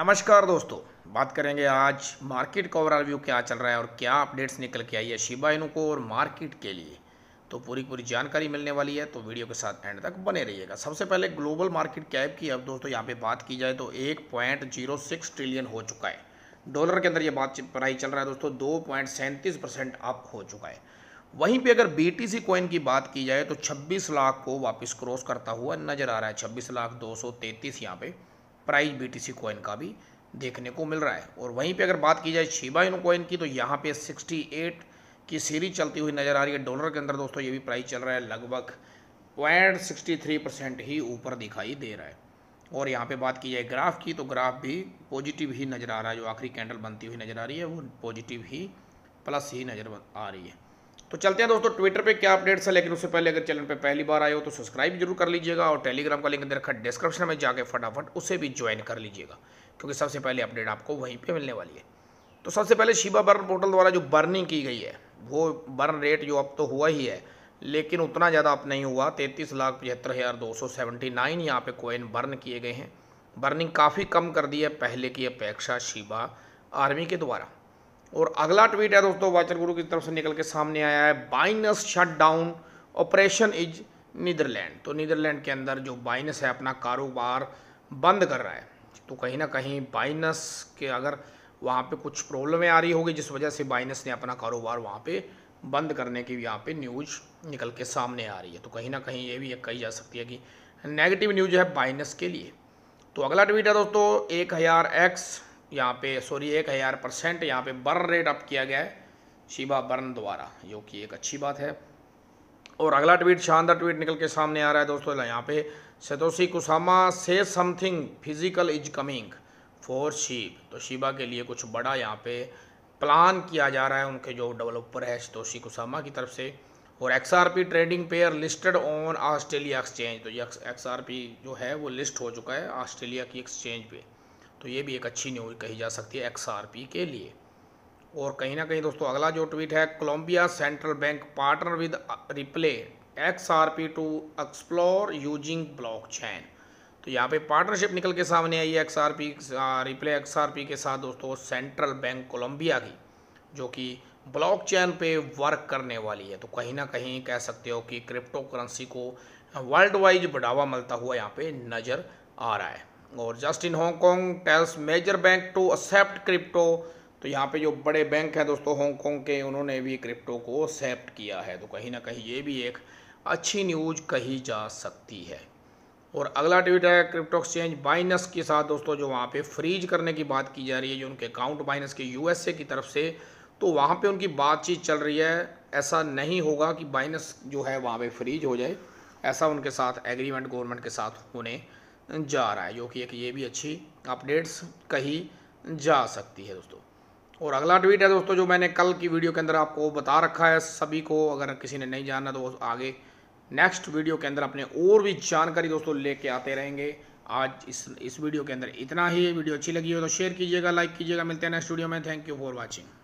नमस्कार दोस्तों बात करेंगे आज मार्केट का ओवरऑल व्यू क्या चल रहा है और क्या अपडेट्स निकल के आई है शिबा इनू को और मार्केट के लिए तो पूरी पूरी जानकारी मिलने वाली है तो वीडियो के साथ एंड तक बने रहिएगा सबसे पहले ग्लोबल मार्केट कैप की अब दोस्तों यहाँ पे बात की जाए तो एक पॉइंट जीरो सिक्स ट्रिलियन हो चुका है डॉलर के अंदर ये बात पढ़ाई चल रहा है दोस्तों दो पॉइंट सैंतीस परसेंट अप हो चुका है वहीं पे अगर बी टी कॉइन की बात की जाए तो 26 लाख को वापस क्रॉस करता हुआ नजर आ रहा है 26 लाख दो सौ तैंतीस यहाँ पे प्राइस बीटीसी कॉइन का भी देखने को मिल रहा है और वहीं पे अगर बात की जाए शिबा इन कॉइन की तो यहाँ पे 68 की सीरीज चलती हुई नज़र आ रही है डॉलर के अंदर दोस्तों ये भी प्राइस चल रहा है लगभग पॉइंट सिक्सटी थ्री परसेंट ही ऊपर दिखाई दे रहा है और यहाँ पे बात की जाए ग्राफ की तो ग्राफ भी पॉजिटिव ही नज़र आ रहा है जो आखिरी कैंडल बनती हुई नज़र आ रही है वो पॉजिटिव ही प्लस ही नज़र आ रही है तो चलते हैं दोस्तों ट्विटर पे क्या अपडेट्स है लेकिन उससे पहले अगर चैनल पे पहली बार आए हो तो सब्सक्राइब जरूर कर लीजिएगा और टेलीग्राम का लिंक अंदर रखा डिस्क्रिप्शन में जाके फटाफट उसे भी ज्वाइन कर लीजिएगा क्योंकि सबसे पहले अपडेट आपको वहीं पर मिलने वाली है तो सबसे पहले शिबा बर्न पोर्टल द्वारा जो बर्निंग की गई है वो बर्न रेट जो अब तो हुआ ही है लेकिन उतना ज़्यादा अब नहीं हुआ तैंतीस लाख पचहत्तर हज़ार दो सौ सेवेंटी नाइन यहाँ पर कोइन बर्न किए गए हैं बर्निंग काफ़ी कम कर दी है पहले की अपेक्षा शिबा आर्मी के द्वारा और अगला ट्वीट है दोस्तों वाचर गुरु की तरफ से निकल के सामने आया है Binance shut down operation is Netherlands तो नीदरलैंड के अंदर जो बाइनस है अपना कारोबार बंद कर रहा है तो कहीं ना कहीं बाइनस के अगर वहाँ पे कुछ प्रॉब्लमें आ रही होगी जिस वजह से बाइनस ने अपना कारोबार वहाँ पे बंद करने की यहाँ पे न्यूज निकल के सामने आ रही है तो कहीं ना कहीं ये भी एक कही जा सकती है कि नेगेटिव न्यूज है बाइनस के लिए तो अगला ट्वीट है दोस्तों एक हज़ार एक्स यहाँ पे सॉरी एक हज़ार परसेंट यहाँ पे बर्न रेट अप किया गया है शिबा बर्न द्वारा जो कि एक अच्छी बात है और अगला ट्वीट शानदार ट्वीट निकल के सामने आ रहा है दोस्तों यहाँ पे सतोशी कुसामा से something physical is coming for Shib तो शिबा के लिए कुछ बड़ा यहाँ पे प्लान किया जा रहा है उनके जो डेवलपर है सतोशी कुसामा की तरफ से और X R P trading pair listed on Australia exchange तो ये एक्स आर पी जो है वो लिस्ट हो चुका है ऑस्ट्रेलिया की एक्सचेंज पे तो ये भी एक अच्छी न्यूज कही जा सकती है एक्स के लिए और कहीं ना कहीं दोस्तों अगला जो ट्वीट है Colombia central bank partner with Ripple X R P to explore using blockchain तो यहाँ पे पार्टनरशिप निकल के सामने आई है X R P Ripple X R P के साथ दोस्तों सेंट्रल बैंक कोलंबिया की जो कि ब्लॉकचेन पे वर्क करने वाली है तो कहीं ना कहीं कह सकते हो कि क्रिप्टो करेंसी को वर्ल्ड वाइज बढ़ावा मिलता हुआ यहाँ पे नज़र आ रहा है और just in Hong Kong tells major bank to accept crypto तो यहाँ पे जो बड़े बैंक हैं दोस्तों हांगकॉन्ग के उन्होंने भी क्रिप्टो को एक्सेप्ट किया है तो कहीं ना कहीं ये भी एक अच्छी न्यूज कही जा सकती है और अगला ट्वीट है क्रिप्टो एक्सचेंज बाइनस के साथ दोस्तों जो वहाँ पे फ्रीज करने की बात की जा रही है जो उनके अकाउंट बाइनस के यूएसए की तरफ से तो वहाँ पे उनकी बातचीत चल रही है ऐसा नहीं होगा कि बाइनस जो है वहाँ पे फ्रीज हो जाए ऐसा उनके साथ एग्रीमेंट गवर्नमेंट के साथ होने जा रहा है जो कि एक ये भी अच्छी अपडेट्स कही जा सकती है दोस्तों और अगला ट्वीट है दोस्तों जो मैंने कल की वीडियो के अंदर आपको बता रखा है सभी को अगर किसी ने नहीं जाना तो आगे नेक्स्ट वीडियो के अंदर अपने और भी जानकारी दोस्तों लेके आते रहेंगे आज इस इस वीडियो के अंदर इतना ही वीडियो अच्छी लगी हो तो शेयर कीजिएगा लाइक कीजिएगा मिलते हैं नेक्स्ट वीडियो में थैंक यू फॉर वॉचिंग